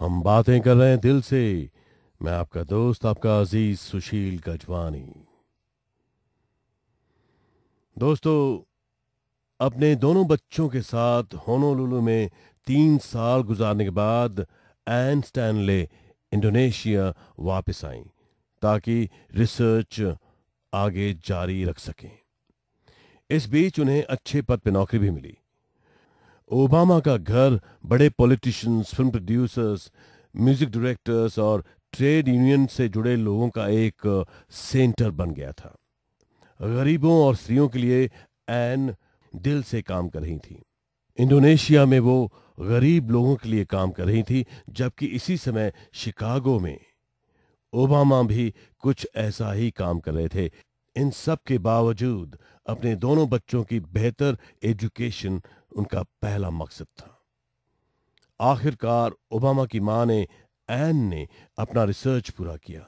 हम बातें कर रहे हैं दिल से मैं आपका दोस्त आपका अजीज सुशील गजवानी दोस्तों अपने दोनों बच्चों के साथ होनोलुलु में तीन साल गुजारने के बाद एन स्टैनले इंडोनेशिया वापस आई ताकि रिसर्च आगे जारी रख सकें इस बीच उन्हें अच्छे पद पर नौकरी भी मिली ओबामा का घर बड़े politicians film producers music directors और ट्रेड यूनियन से जुड़े लोगों का एक सेंटर बन गया था गरीबों और स्त्रियों के लिए एन दिल से काम कर रही थी इंडोनेशिया में वो गरीब लोगों के लिए काम कर रही थी जबकि इसी समय शिकागो में ओबामा भी कुछ ऐसा ही काम कर रहे थे इन सब के बावजूद अपने दोनों बच्चों की बेहतर एजुकेशन उनका पहला मकसद था आखिरकार ओबामा की मां ने एन ने अपना रिसर्च पूरा किया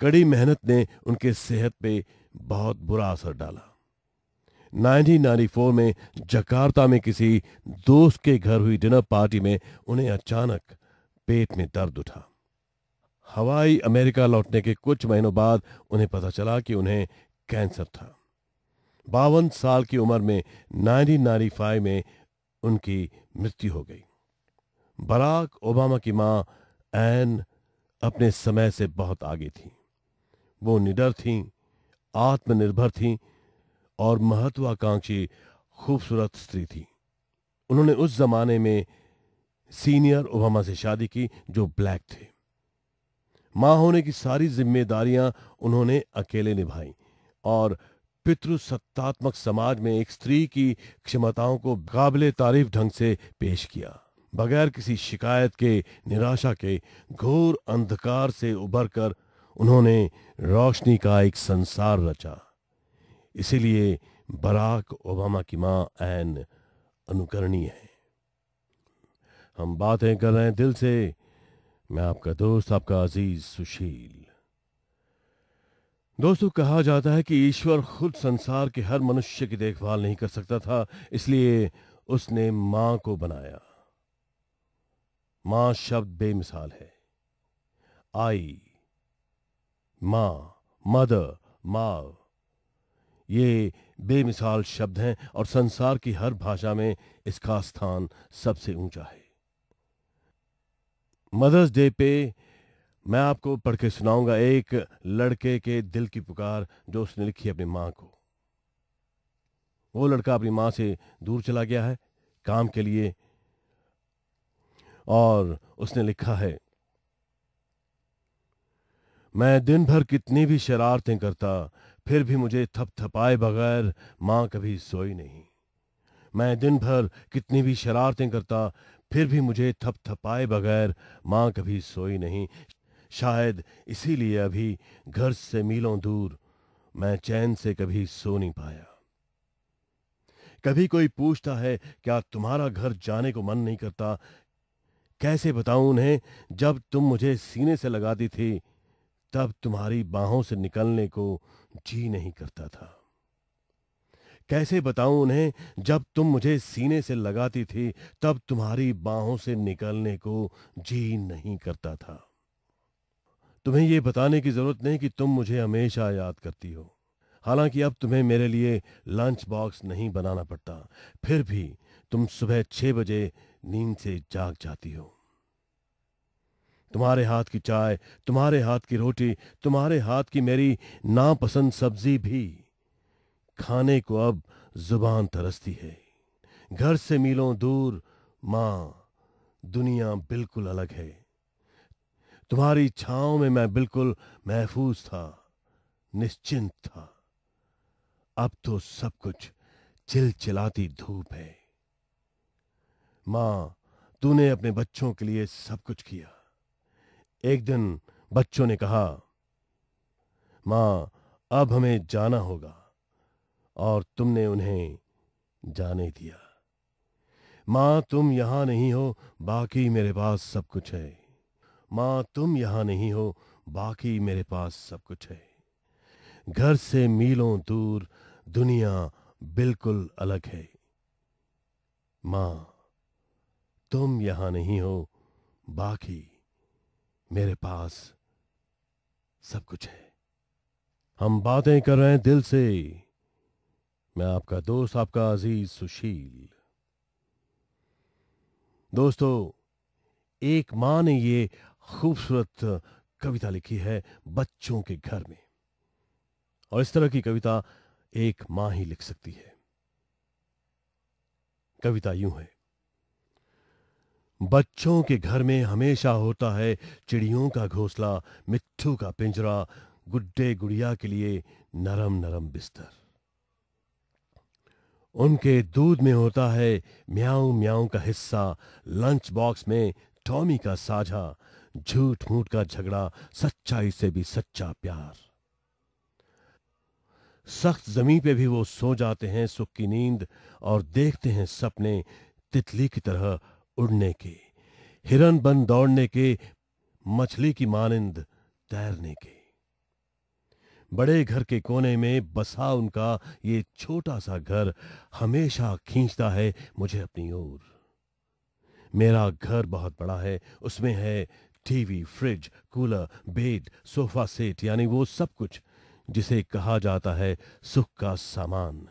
कड़ी मेहनत ने उनके सेहत पे बहुत बुरा असर डाला 1994 में जकार्ता में किसी दोस्त के घर हुई डिनर पार्टी में उन्हें अचानक पेट में दर्द उठा हवाई अमेरिका लौटने के कुछ महीनों बाद उन्हें पता चला कि उन्हें कैंसर था बावन साल की उम्र में 1995 में उनकी मृत्यु हो गई बराक ओबामा की मां एन अपने समय से बहुत आगे थी वो निडर थी आत्मनिर्भर थी और महत्वाकांक्षी खूबसूरत स्त्री थी उन्होंने उस जमाने में सीनियर ओबामा से शादी की जो ब्लैक थे मां होने की सारी जिम्मेदारियां उन्होंने अकेले निभाई और पितृसत्तात्मक समाज में एक स्त्री की क्षमताओं को काबिल तारीफ ढंग से पेश किया बगैर किसी शिकायत के निराशा के घोर अंधकार से उभरकर उन्होंने रोशनी का एक संसार रचा इसीलिए बराक ओबामा की मां एन अनुकरणीय है हम बातें कर रहे हैं दिल से मैं आपका दोस्त आपका अजीज सुशील दोस्तों कहा जाता है कि ईश्वर खुद संसार के हर मनुष्य की देखभाल नहीं कर सकता था इसलिए उसने मां को बनाया मां शब्द बेमिसाल है आई मां मदर माव ये बेमिसाल शब्द हैं और संसार की हर भाषा में इसका स्थान सबसे ऊंचा है मदर्स डे पे मैं आपको पढ़ के सुनाऊंगा एक लड़के के दिल की पुकार जो उसने लिखी अपनी माँ को वो लड़का अपनी माँ से दूर चला गया है काम के लिए और उसने लिखा है मैं दिन भर कितनी भी शरारतें करता फिर भी मुझे थपथपाए बगैर माँ कभी सोई नहीं मैं दिन भर कितनी भी शरारतें करता फिर भी मुझे थपथपाए बगैर माँ कभी सोई नहीं शायद इसीलिए अभी घर से मीलों दूर मैं चैन से कभी सो नहीं पाया कभी कोई पूछता है क्या तुम्हारा घर जाने को मन नहीं करता कैसे बताऊं उन्हें जब तुम मुझे सीने से लगाती थी तब तुम्हारी बाहों से निकलने को जी नहीं करता था कैसे बताऊं उन्हें जब तुम मुझे सीने से लगाती थी तब तुम्हारी बाहों से निकलने को जी नहीं करता था तुम्हें यह बताने की जरूरत नहीं कि तुम मुझे हमेशा याद करती हो हालांकि अब तुम्हें मेरे लिए लंच बॉक्स नहीं बनाना पड़ता फिर भी तुम सुबह छह बजे नींद से जाग जाती हो तुम्हारे हाथ की चाय तुम्हारे हाथ की रोटी तुम्हारे हाथ की मेरी नापसंद सब्जी भी खाने को अब जुबान तरसती है घर से मीलों दूर मां दुनिया बिल्कुल अलग है तुम्हारी छाओं में मैं बिल्कुल महफूज था निश्चिंत था अब तो सब कुछ चिलचिलाती धूप है मां तूने अपने बच्चों के लिए सब कुछ किया एक दिन बच्चों ने कहा मां अब हमें जाना होगा और तुमने उन्हें जाने दिया मां तुम यहां नहीं हो बाकी मेरे पास सब कुछ है मां तुम यहां नहीं हो बाकी मेरे पास सब कुछ है घर से मीलों दूर दुनिया बिल्कुल अलग है मां तुम यहां नहीं हो बाकी मेरे पास सब कुछ है हम बातें कर रहे हैं दिल से मैं आपका दोस्त आपका अजीज सुशील दोस्तों एक मां ने ये खूबसूरत कविता लिखी है बच्चों के घर में और इस तरह की कविता एक मां ही लिख सकती है कविता यूं है बच्चों के घर में हमेशा होता है चिड़ियों का घोंसला मिट्ठू का पिंजरा गुड्डे गुड़िया के लिए नरम नरम बिस्तर उनके दूध में होता है म्याऊ म्याऊ का हिस्सा लंच बॉक्स में टॉमी का साझा झूठ मूठ का झगड़ा सच्चाई से भी सच्चा प्यार सख्त जमीन पे भी वो सो जाते हैं सुख की नींद और देखते हैं सपने तितली की तरह उड़ने के हिरन बन दौड़ने के मछली की मानिंद तैरने के बड़े घर के कोने में बसा उनका ये छोटा सा घर हमेशा खींचता है मुझे अपनी ओर मेरा घर बहुत बड़ा है उसमें है TV fridge cooler bed sofa set यानी वो सब कुछ जिसे कहा जाता है सुख का सामान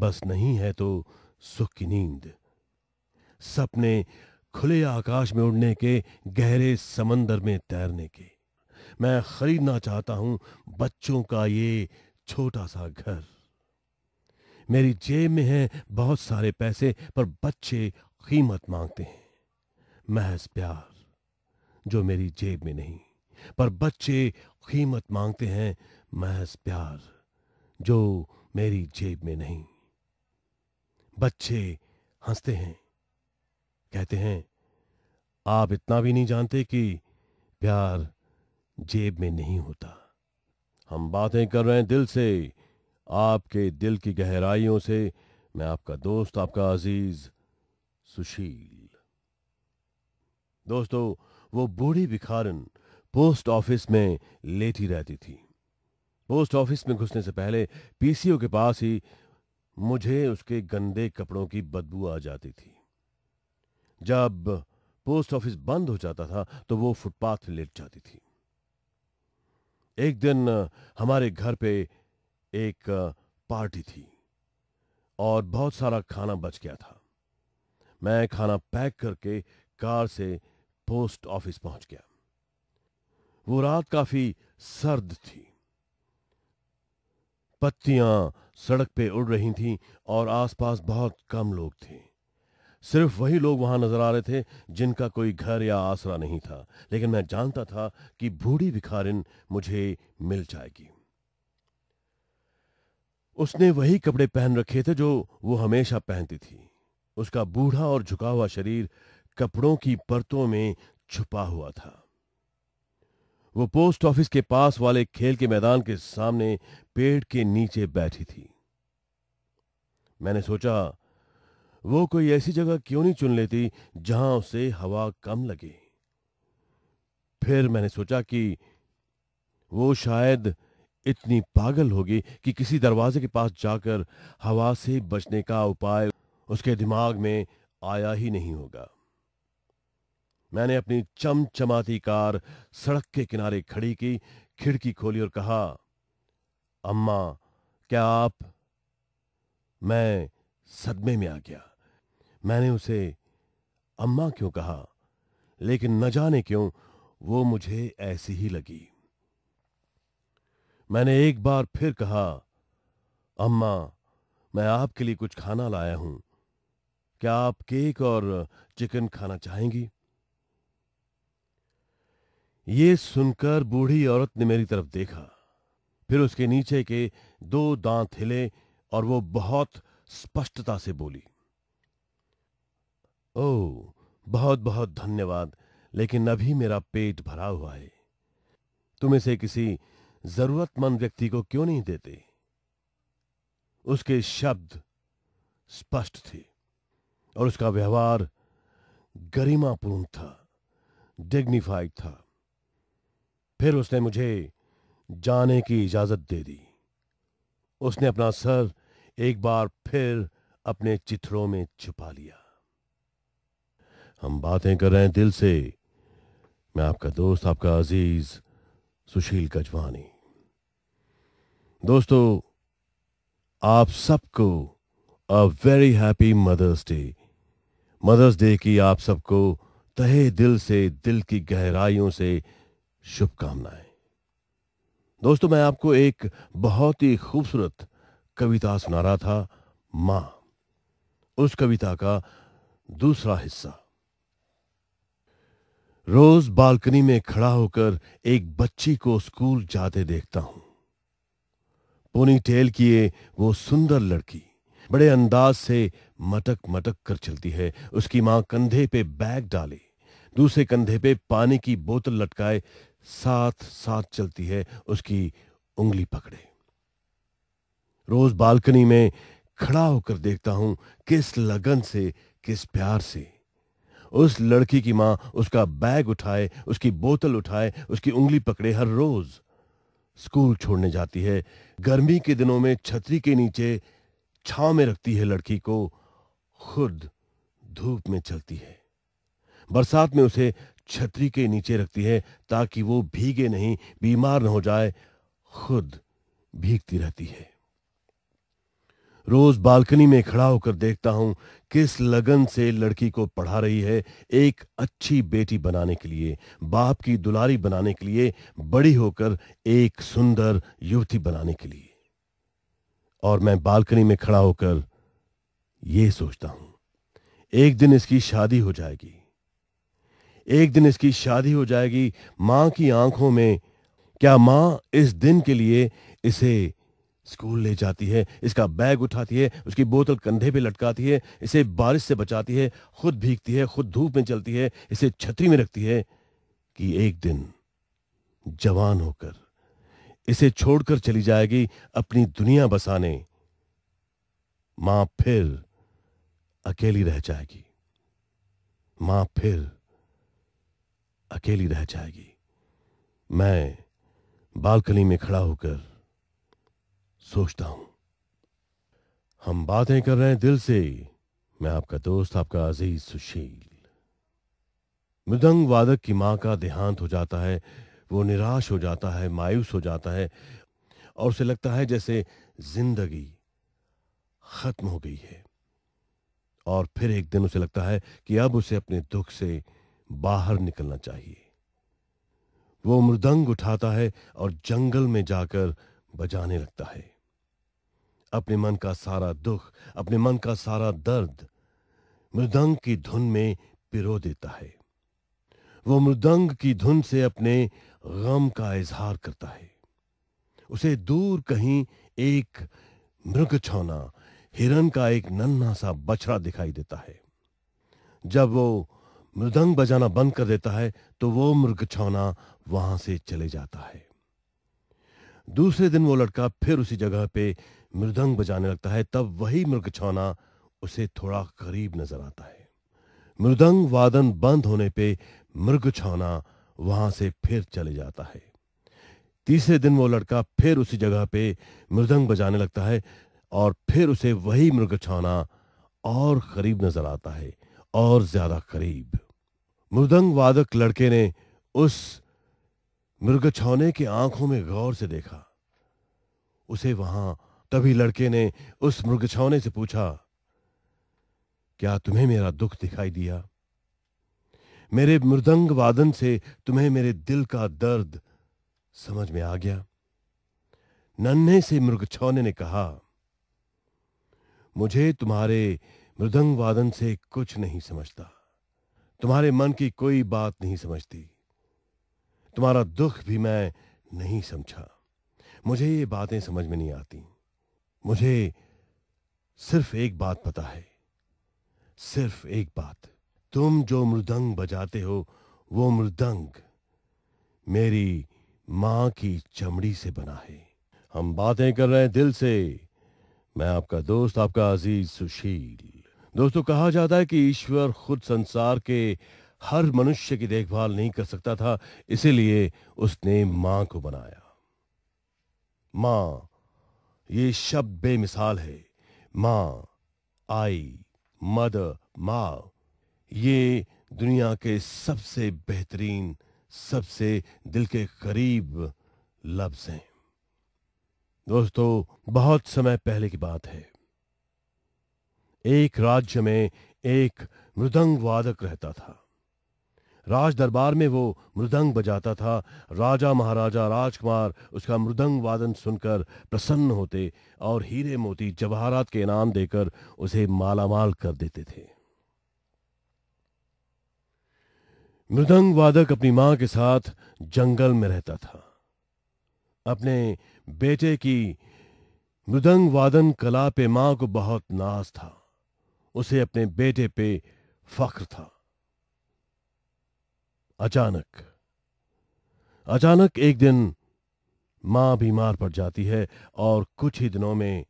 बस नहीं है तो सुख की नींद सपने खुले आकाश में उड़ने के गहरे समंदर में तैरने के मैं खरीदना चाहता हूं बच्चों का ये छोटा सा घर मेरी जेब में है बहुत सारे पैसे पर बच्चे कीमत मांगते हैं महज प्यार जो मेरी जेब में नहीं पर बच्चे कीमत मांगते हैं महज प्यार जो मेरी जेब में नहीं बच्चे हंसते हैं कहते हैं आप इतना भी नहीं जानते कि प्यार जेब में नहीं होता हम बातें कर रहे हैं दिल से आपके दिल की गहराइयों से मैं आपका दोस्त आपका अजीज सुशील दोस्तों वो बूढ़ी भिखारन पोस्ट ऑफिस में लेटी रहती थी पोस्ट ऑफिस में घुसने से पहले पीसीओ के पास ही मुझे उसके गंदे कपड़ों की बदबू आ जाती थी जब पोस्ट ऑफिस बंद हो जाता था तो वो फुटपाथ लेट जाती थी एक दिन हमारे घर पे एक पार्टी थी और बहुत सारा खाना बच गया था मैं खाना पैक करके कार से पोस्ट ऑफिस पहुंच गया वो रात काफी सर्द थी पत्तियां सड़क पे उड़ रही थीं और आसपास बहुत कम लोग थे सिर्फ वही लोग वहां नजर आ रहे थे जिनका कोई घर या आसरा नहीं था लेकिन मैं जानता था कि बूढ़ी भिखारिन मुझे मिल जाएगी उसने वही कपड़े पहन रखे थे जो वो हमेशा पहनती थी उसका बूढ़ा और झुका हुआ शरीर कपड़ों की परतों में छुपा हुआ था वो पोस्ट ऑफिस के पास वाले खेल के मैदान के सामने पेड़ के नीचे बैठी थी मैंने सोचा वो कोई ऐसी जगह क्यों नहीं चुन लेती जहां उसे हवा कम लगे फिर मैंने सोचा कि वो शायद इतनी पागल होगी कि किसी दरवाजे के पास जाकर हवा से बचने का उपाय उसके दिमाग में आया ही नहीं होगा मैंने अपनी चमचमाती कार सड़क के किनारे खड़ी की खिड़की खोली और कहा अम्मा क्या आप मैं सदमे में आ गया मैंने उसे अम्मा क्यों कहा लेकिन न जाने क्यों वो मुझे ऐसी ही लगी मैंने एक बार फिर कहा अम्मा मैं आपके लिए कुछ खाना लाया हूं क्या आप केक और चिकन खाना चाहेंगी ये सुनकर बूढ़ी औरत ने मेरी तरफ देखा फिर उसके नीचे के दो दांत हिले और वो बहुत स्पष्टता से बोली ओ बहुत बहुत धन्यवाद लेकिन अभी मेरा पेट भरा हुआ है तुम इसे किसी जरूरतमंद व्यक्ति को क्यों नहीं देते उसके शब्द स्पष्ट थे और उसका व्यवहार गरिमापूर्ण था डिग्निफाइड था फिर उसने मुझे जाने की इजाजत दे दी उसने अपना सर एक बार फिर अपने चित्रों में छुपा लिया हम बातें कर रहे हैं दिल से मैं आपका दोस्त आपका अजीज सुशील कजवानी दोस्तों आप सबको a very happy mother's day mother's day की आप सबको तहे दिल से दिल की गहराइयों से शुभकामनाएं दोस्तों मैं आपको एक बहुत ही खूबसूरत कविता सुना रहा था मां उस कविता का दूसरा हिस्सा रोज बालकनी में खड़ा होकर एक बच्ची को स्कूल जाते देखता हूं पोनी टेल किए वो सुंदर लड़की बड़े अंदाज से मटक मटक कर चलती है उसकी मां कंधे पे बैग डाले दूसरे कंधे पे पानी की बोतल लटकाए साथ साथ चलती है उसकी उंगली पकड़े रोज बालकनी में खड़ा होकर देखता हूं किस लगन से किस प्यार से उस लड़की की मां उसका बैग उठाए उसकी बोतल उठाए उसकी उंगली पकड़े हर रोज स्कूल छोड़ने जाती है गर्मी के दिनों में छतरी के नीचे छांव में रखती है लड़की को खुद धूप में चलती है बरसात में उसे छतरी के नीचे रखती है ताकि वो भीगे नहीं बीमार न हो जाए खुद भीगती रहती है रोज बालकनी में खड़ा होकर देखता हूं किस लगन से लड़की को पढ़ा रही है एक अच्छी बेटी बनाने के लिए बाप की दुलारी बनाने के लिए बड़ी होकर एक सुंदर युवती बनाने के लिए और मैं बालकनी में खड़ा होकर यह सोचता हूं एक दिन इसकी शादी हो जाएगी एक दिन इसकी शादी हो जाएगी मां की आंखों में क्या मां इस दिन के लिए इसे स्कूल ले जाती है इसका बैग उठाती है उसकी बोतल कंधे पे लटकाती है इसे बारिश से बचाती है खुद भीगती है खुद धूप में चलती है इसे छतरी में रखती है कि एक दिन जवान होकर इसे छोड़कर चली जाएगी अपनी दुनिया बसाने मां फिर अकेली रह जाएगी मां फिर अकेली रह जाएगी मैं बालकनी में खड़ा होकर सोचता हूं हम बातें कर रहे हैं दिल से मैं आपका दोस्त आपका अजीज सुशील मृदंग वादक की मां का देहांत हो जाता है वो निराश हो जाता है मायूस हो जाता है और उसे लगता है जैसे जिंदगी खत्म हो गई है और फिर एक दिन उसे लगता है कि अब उसे अपने दुख से बाहर निकलना चाहिए वो मृदंग उठाता है और जंगल में जाकर बजाने लगता है अपने मन का सारा दुख अपने मन का सारा दर्द मृदंग की धुन में पिरो देता है वो मृदंग की धुन से अपने गम का इजहार करता है उसे दूर कहीं एक मृग छौना हिरन का एक नन्हा सा बछड़ा दिखाई देता है जब वो मृदंग बजाना बंद कर देता है तो वो छौना वहां से चले जाता है दूसरे दिन वो लड़का फिर उसी जगह पे मृदंग बजाने लगता है तब वही मृग छौना उसे थोड़ा करीब नजर आता है मृदंग वादन बंद होने पे छौना वहां से फिर चले जाता है तीसरे दिन वो लड़का फिर उसी जगह पे मृदंग बजाने लगता है और फिर उसे वही मृग छौना और करीब नजर आता है और ज्यादा करीब मृदंग वादक लड़के ने उस मृगछौने की आंखों में गौर से देखा उसे वहां तभी लड़के ने उस मृगछौने से पूछा क्या तुम्हें मेरा दुख दिखाई दिया मेरे मृदंग वादन से तुम्हें मेरे दिल का दर्द समझ में आ गया नन्हे से मृगछौने ने कहा मुझे तुम्हारे मृदंग वादन से कुछ नहीं समझता तुम्हारे मन की कोई बात नहीं समझती तुम्हारा दुख भी मैं नहीं समझा मुझे ये बातें समझ में नहीं आती मुझे सिर्फ एक बात पता है सिर्फ एक बात तुम जो मृदंग बजाते हो वो मृदंग मेरी मां की चमड़ी से बना है हम बातें कर रहे हैं दिल से मैं आपका दोस्त आपका अजीज सुशील दोस्तों कहा जाता है कि ईश्वर खुद संसार के हर मनुष्य की देखभाल नहीं कर सकता था इसीलिए उसने मां को बनाया मां ये शब्द बेमिसाल है मां आई मद मा ये दुनिया के सबसे बेहतरीन सबसे दिल के करीब लफ्ज हैं दोस्तों बहुत समय पहले की बात है एक राज्य में एक मृदंग वादक रहता था राज दरबार में वो मृदंग बजाता था राजा महाराजा राजकुमार उसका मृदंग वादन सुनकर प्रसन्न होते और हीरे मोती जवाहरात के इनाम देकर उसे मालामाल कर देते थे मृदंग वादक अपनी मां के साथ जंगल में रहता था अपने बेटे की मृदंग वादन कला पे मां को बहुत नाज था उसे अपने बेटे पे फख्र था अचानक अचानक एक दिन मां बीमार पड़ जाती है और कुछ ही दिनों में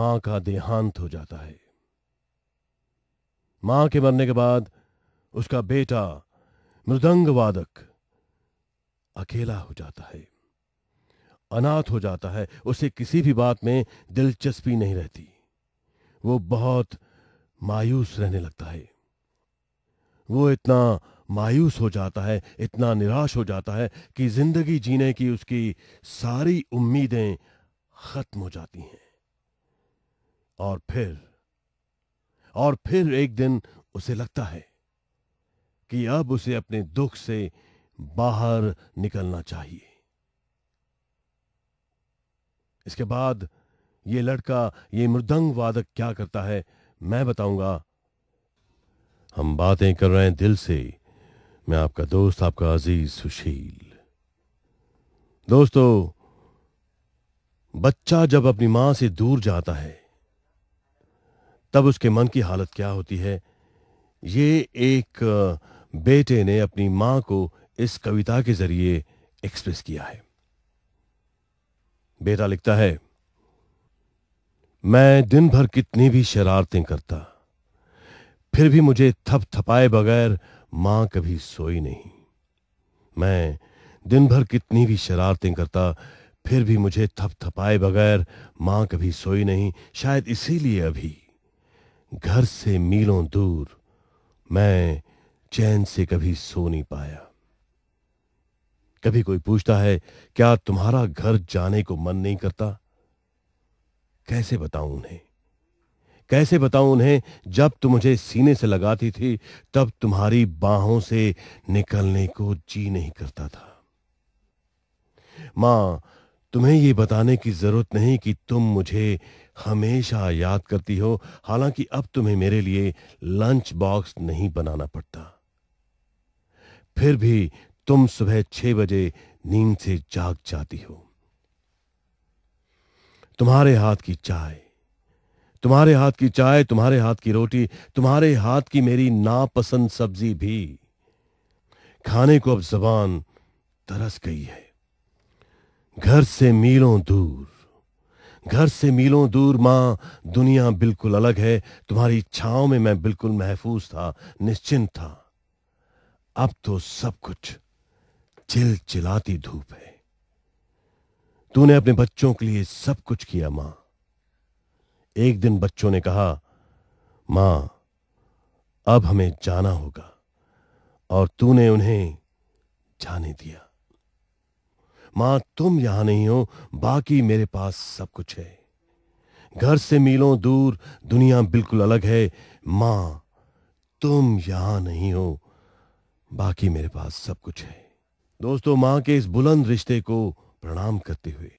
मां का देहांत हो जाता है मां के मरने के बाद उसका बेटा मृदंग वादक अकेला हो जाता है अनाथ हो जाता है उसे किसी भी बात में दिलचस्पी नहीं रहती वो बहुत मायूस रहने लगता है वो इतना मायूस हो जाता है इतना निराश हो जाता है कि जिंदगी जीने की उसकी सारी उम्मीदें खत्म हो जाती हैं और फिर और फिर एक दिन उसे लगता है कि अब उसे अपने दुख से बाहर निकलना चाहिए इसके बाद ये लड़का ये मृदंग वादक क्या करता है मैं बताऊंगा हम बातें कर रहे हैं दिल से मैं आपका दोस्त आपका अजीज सुशील दोस्तों बच्चा जब अपनी मां से दूर जाता है तब उसके मन की हालत क्या होती है ये एक बेटे ने अपनी मां को इस कविता के जरिए एक्सप्रेस किया है बेटा लिखता है मैं दिन भर कितनी भी शरारतें करता फिर भी मुझे थप थपाए बगैर मां कभी सोई नहीं मैं दिन भर कितनी भी शरारतें करता फिर भी मुझे थप थपाए बगैर मां कभी सोई नहीं शायद इसीलिए अभी घर से मीलों दूर मैं चैन से कभी सो नहीं पाया कभी कोई पूछता है क्या तुम्हारा घर जाने को मन नहीं करता कैसे बताऊं उन्हें कैसे बताऊं उन्हें जब तुम मुझे सीने से लगाती थी तब तुम्हारी बाहों से निकलने को जी नहीं करता था मां तुम्हें यह बताने की जरूरत नहीं कि तुम मुझे हमेशा याद करती हो हालांकि अब तुम्हें मेरे लिए लंच बॉक्स नहीं बनाना पड़ता फिर भी तुम सुबह छह बजे नींद से जाग जाती हो तुम्हारे हाथ की चाय तुम्हारे हाथ की चाय तुम्हारे हाथ की रोटी तुम्हारे हाथ की मेरी नापसंद सब्जी भी खाने को अब जबान तरस गई है घर से मीलों दूर घर से मीलों दूर मां दुनिया बिल्कुल अलग है तुम्हारी छाओ में मैं बिल्कुल महफूज था निश्चिंत था अब तो सब कुछ चिल चिलाती धूप है तूने अपने बच्चों के लिए सब कुछ किया मां एक दिन बच्चों ने कहा मां अब हमें जाना होगा और तूने उन्हें जाने दिया मां तुम यहां नहीं हो बाकी मेरे पास सब कुछ है घर से मीलों दूर दुनिया बिल्कुल अलग है मां तुम यहां नहीं हो बाकी मेरे पास सब कुछ है दोस्तों मां के इस बुलंद रिश्ते को प्रणाम करते हुए